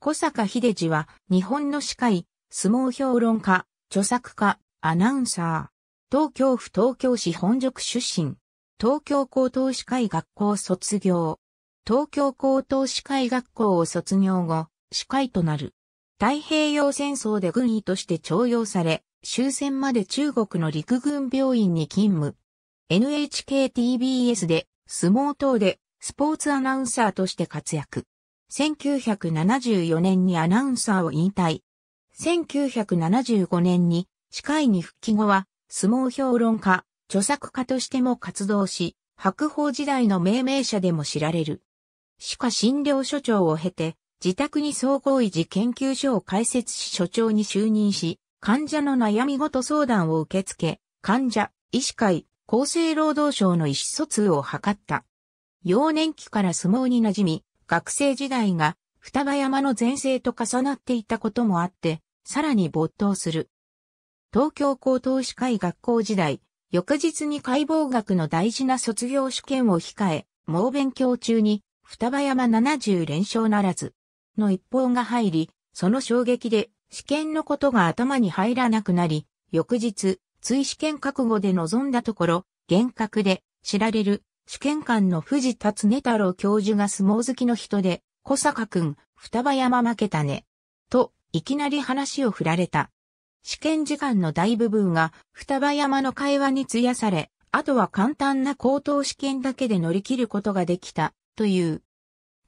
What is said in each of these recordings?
小坂秀治は日本の司会、相撲評論家、著作家、アナウンサー。東京府東京市本宿出身。東京高等司会学校卒業。東京高等司会学校を卒業後、司会となる。太平洋戦争で軍医として徴用され、終戦まで中国の陸軍病院に勤務。NHKTBS で相撲等でスポーツアナウンサーとして活躍。1974年にアナウンサーを引退。1975年に司会に復帰後は相撲評論家、著作家としても活動し、白鵬時代の命名者でも知られる。歯科診療所長を経て、自宅に総合維持研究所を開設し所長に就任し、患者の悩みごと相談を受け付け、患者、医師会、厚生労働省の意思疎通を図った。幼年期から相撲に馴染み、学生時代が双葉山の前世と重なっていたこともあって、さらに没頭する。東京高等歯科医学校時代、翌日に解剖学の大事な卒業試験を控え、猛勉強中に、双葉山70連勝ならず、の一報が入り、その衝撃で試験のことが頭に入らなくなり、翌日、追試験覚悟で臨んだところ、厳格で知られる試験官の藤田根太郎教授が相撲好きの人で、小坂くん、双葉山負けたね。と、いきなり話を振られた。試験時間の大部分が双葉山の会話に費やされ、あとは簡単な口頭試験だけで乗り切ることができた、という。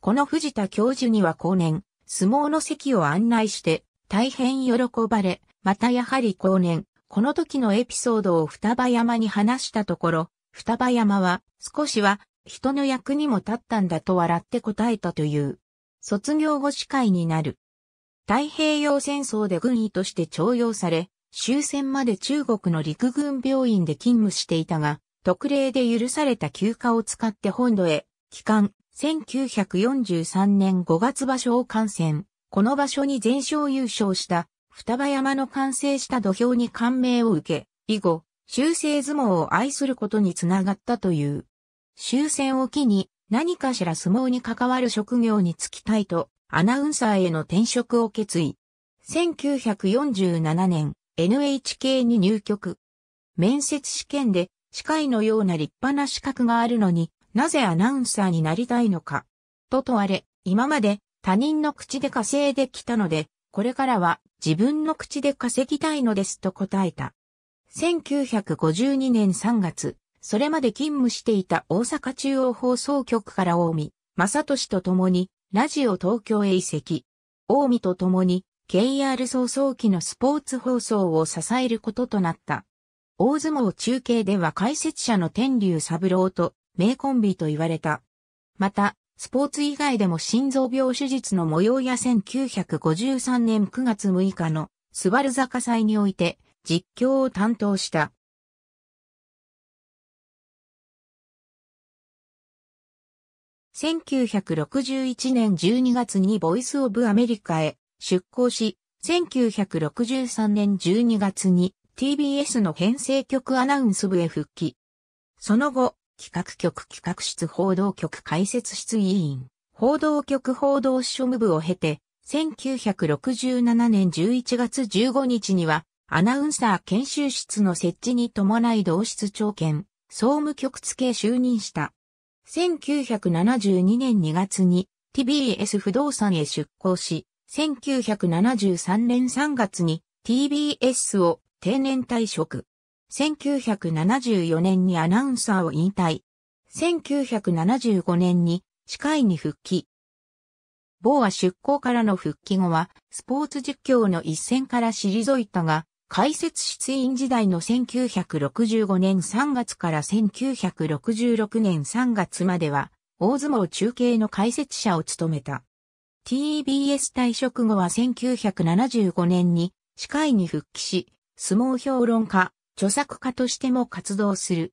この藤田教授には後年、相撲の席を案内して、大変喜ばれ、またやはり後年、この時のエピソードを双葉山に話したところ、双葉山は、少しは、人の役にも立ったんだと笑って答えたという。卒業後司会になる。太平洋戦争で軍医として徴用され、終戦まで中国の陸軍病院で勤務していたが、特例で許された休暇を使って本土へ、帰還、1943年5月場所を観戦。この場所に全勝優勝した、双葉山の完成した土俵に感銘を受け、以後、修正相撲を愛することにつながったという。終戦を機に何かしら相撲に関わる職業に就きたいとアナウンサーへの転職を決意。1947年 NHK に入局。面接試験で司会のような立派な資格があるのになぜアナウンサーになりたいのか。と問われ、今まで他人の口で稼いできたので、これからは自分の口で稼ぎたいのですと答えた。1952年3月、それまで勤務していた大阪中央放送局から大見、正俊と共に、ラジオ東京へ移籍。大見と共に、KR 早早期のスポーツ放送を支えることとなった。大相撲中継では解説者の天竜三郎と名コンビと言われた。また、スポーツ以外でも心臓病手術の模様や1953年9月6日のスバル坂祭において、実況を担当した。1961年12月にボイスオブアメリカへ出向し、1963年12月に TBS の編成局アナウンス部へ復帰。その後、企画局企画室報道局解説室委員、報道局報道庶務部を経て、1967年11月15日にはアナウンサー研修室の設置に伴い同室長兼、総務局付就任した。1972年2月に TBS 不動産へ出向し、1973年3月に TBS を定年退職。1974年にアナウンサーを引退。1975年に司会に復帰。某は出向からの復帰後は、スポーツ実況の一線から退いたが、開設出院時代の1965年3月から1966年3月までは、大相撲中継の解説者を務めた。TBS 退職後は1975年に、司会に復帰し、相撲評論家、著作家としても活動する。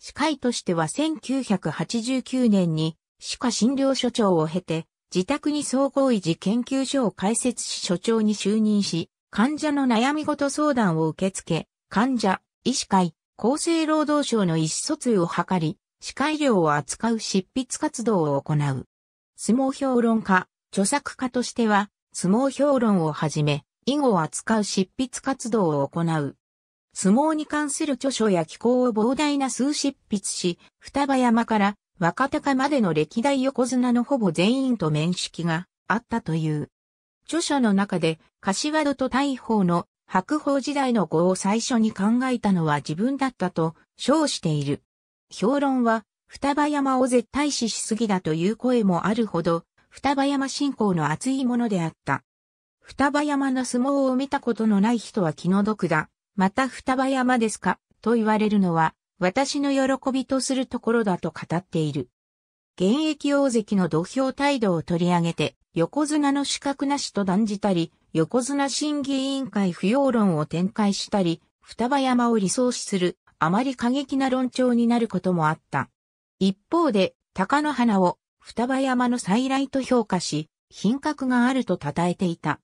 司会としては1989年に、歯科診療所長を経て、自宅に総合維持研究所を開設し所長に就任し、患者の悩み事相談を受け付け、患者、医師会、厚生労働省の意思疎通を図り、歯科医療を扱う執筆活動を行う。相撲評論家、著作家としては、相撲評論をはじめ、囲碁を扱う執筆活動を行う。相撲に関する著書や機構を膨大な数執筆し、双葉山から若鷹までの歴代横綱のほぼ全員と面識があったという。著書の中で、柏戸と大砲の白鵬時代の語を最初に考えたのは自分だったと称している。評論は、双葉山を絶対視しすぎだという声もあるほど、双葉山信仰の熱いものであった。双葉山の相撲を見たことのない人は気の毒だ。また双葉山ですかと言われるのは、私の喜びとするところだと語っている。現役大関の土俵態度を取り上げて、横綱の資格なしと断じたり、横綱審議委員会不要論を展開したり、双葉山を理想視する、あまり過激な論調になることもあった。一方で、高野花を双葉山の再来と評価し、品格があると称えていた。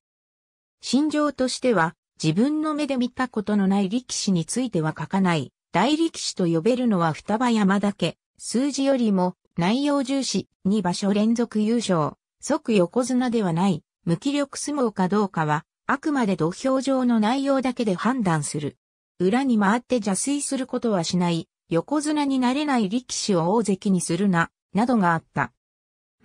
心情としては、自分の目で見たことのない力士については書かない、大力士と呼べるのは双葉山だけ、数字よりも内容重視、2場所連続優勝、即横綱ではない、無気力相撲かどうかは、あくまで土俵上の内容だけで判断する。裏に回って邪推することはしない、横綱になれない力士を大関にするな、などがあった。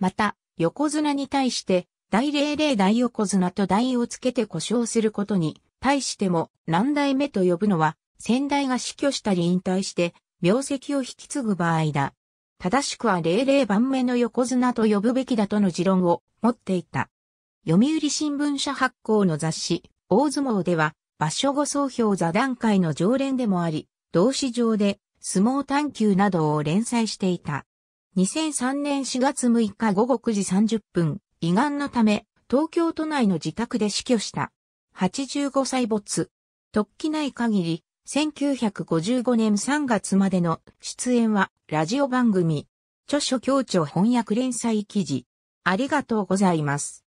また、横綱に対して、大霊霊大横綱と大をつけて故障することに、対しても何代目と呼ぶのは、先代が死去したり引退して、名跡を引き継ぐ場合だ。正しくは零々番目の横綱と呼ぶべきだとの持論を持っていた。読売新聞社発行の雑誌、大相撲では、場所後総評座談会の常連でもあり、同市上で相撲探求などを連載していた。2003年4月6日午後9時30分、胃がんのため、東京都内の自宅で死去した。85歳没。突起ない限り、1955年3月までの出演はラジオ番組、著書協調翻訳連載記事。ありがとうございます。